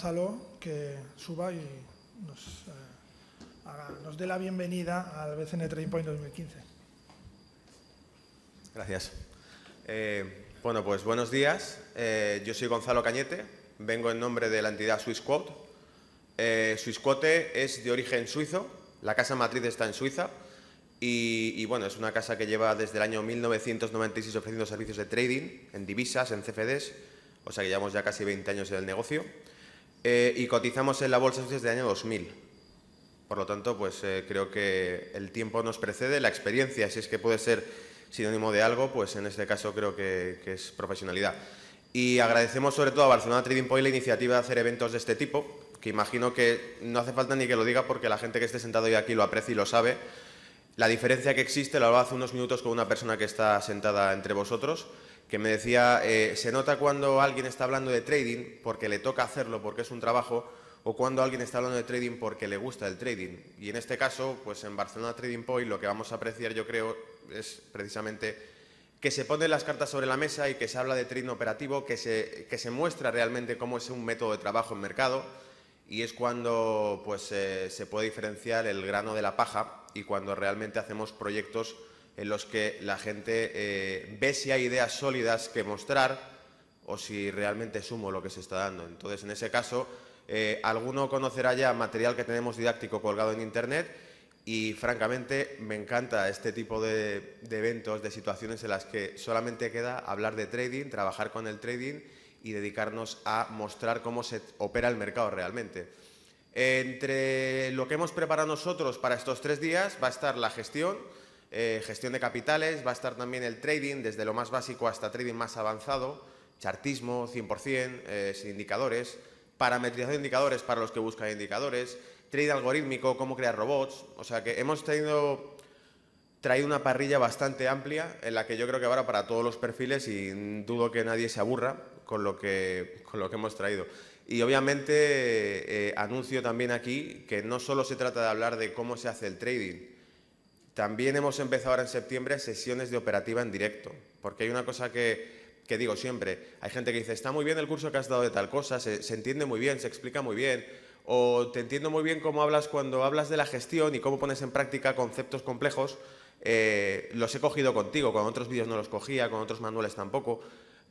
Gonzalo que suba y nos, eh, nos dé la bienvenida al BCN Trading Point 2015. Gracias. Eh, bueno, pues buenos días. Eh, yo soy Gonzalo Cañete, vengo en nombre de la entidad SwissQuote. SwissQuote es de origen suizo, la casa matriz está en Suiza y, y bueno, es una casa que lleva desde el año 1996 ofreciendo servicios de trading en divisas, en CFDs, o sea que llevamos ya casi 20 años en el negocio. Eh, y cotizamos en la bolsa desde el año 2000. Por lo tanto, pues, eh, creo que el tiempo nos precede, la experiencia, si es que puede ser sinónimo de algo, pues en este caso creo que, es profesionalidad. Y agradecemos sobre todo a Barcelona Trading Point la iniciativa de hacer eventos de este tipo, que imagino que no hace falta ni que lo diga porque la gente que esté sentado hoy aquí lo aprecia y lo sabe. La diferencia que existe, lo hablaba hace unos minutos con una persona que está sentada entre vosotros, que me decía, eh, se nota cuando alguien está hablando de trading porque le toca hacerlo, porque es un trabajo, o cuando alguien está hablando de trading porque le gusta el trading. Y en este caso, pues en Barcelona Trading Point lo que vamos a apreciar yo creo es precisamente que se ponen las cartas sobre la mesa y que se habla de trading operativo, que se, que se muestra realmente cómo es un método de trabajo en mercado y es cuando pues, eh, se puede diferenciar el grano de la paja y cuando realmente hacemos proyectos en los que la gente eh, ve si hay ideas sólidas que mostrar o si realmente sumo lo que se está dando. Entonces, en ese caso, eh, alguno conocerá ya material que tenemos didáctico colgado en Internet y, francamente, me encanta este tipo de eventos, de situaciones en las que solamente queda hablar de trading, trabajar con el trading y dedicarnos a mostrar cómo se opera el mercado realmente. Entre lo que hemos preparado nosotros para estos tres días va a estar la gestión, eh, gestión de capitales, va a estar también el trading, desde lo más básico hasta trading más avanzado, chartismo 100%, eh, sin indicadores, parametrización de indicadores para los que buscan indicadores, Trading algorítmico, cómo crear robots, o sea que hemos tenido traído una parrilla bastante amplia en la que yo creo que ahora para todos los perfiles y dudo que nadie se aburra con lo que, con lo que hemos traído. Y obviamente eh, anuncio también aquí que no solo se trata de hablar de cómo se hace el trading, también hemos empezado ahora en septiembre sesiones de operativa en directo, porque hay una cosa que, digo siempre, hay gente que dice, está muy bien el curso que has dado de tal cosa, se, entiende muy bien, se explica muy bien, o te entiendo muy bien cómo hablas cuando hablas de la gestión y cómo pones en práctica conceptos complejos, eh, los he cogido contigo, con otros vídeos no los cogía, con otros manuales tampoco,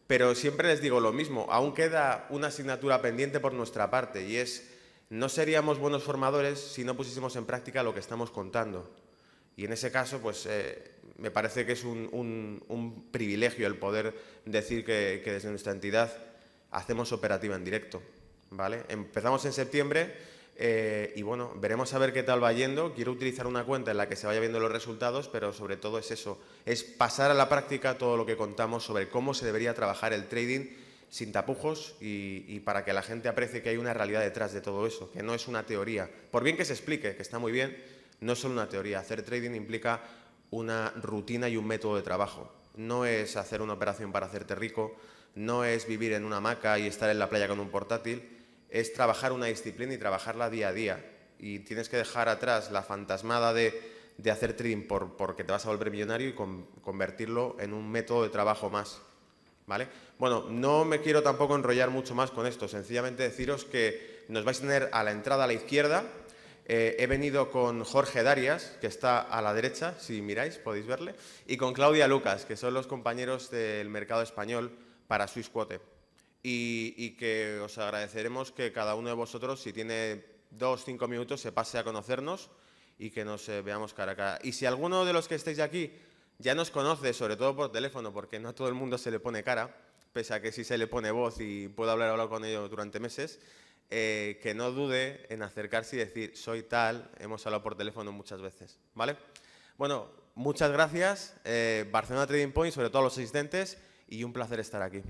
pero siempre les digo lo mismo, aún queda una asignatura pendiente por nuestra parte y es, no seríamos buenos formadores si no pusiésemos en práctica lo que estamos contando. Y en ese caso, pues eh, me parece que es un, privilegio el poder decir que, desde nuestra entidad hacemos operativa en directo. ¿vale? Empezamos en septiembre eh, y bueno, veremos a ver qué tal va yendo. Quiero utilizar una cuenta en la que se vaya viendo los resultados, pero sobre todo es eso, es pasar a la práctica todo lo que contamos sobre cómo se debería trabajar el trading sin tapujos y, para que la gente aprecie que hay una realidad detrás de todo eso, que no es una teoría. Por bien que se explique, que está muy bien, no es solo una teoría, hacer trading implica una rutina y un método de trabajo. No es hacer una operación para hacerte rico, no es vivir en una hamaca y estar en la playa con un portátil, es trabajar una disciplina y trabajarla día a día. Y tienes que dejar atrás la fantasmada de, hacer trading por, porque te vas a volver millonario y convertirlo en un método de trabajo más. ¿Vale? Bueno, no me quiero tampoco enrollar mucho más con esto, sencillamente deciros que nos vais a tener a la entrada a la izquierda, eh, he venido con Jorge Darias, que está a la derecha, si miráis, podéis verle, y con Claudia Lucas, que son los compañeros del mercado español para Swissquote. Y, y que os agradeceremos que cada uno de vosotros, si tiene dos, cinco minutos, se pase a conocernos y que nos eh, veamos cara a cara. Y si alguno de los que estáis aquí ya nos conoce, sobre todo por teléfono, porque no a todo el mundo se le pone cara, pese a que sí se le pone voz y puedo hablar hablar con ellos durante meses, eh, que no dude en acercarse y decir, soy tal, hemos hablado por teléfono muchas veces, ¿vale? Bueno, muchas gracias, eh, Barcelona Trading Point, sobre todo a los asistentes, y un placer estar aquí.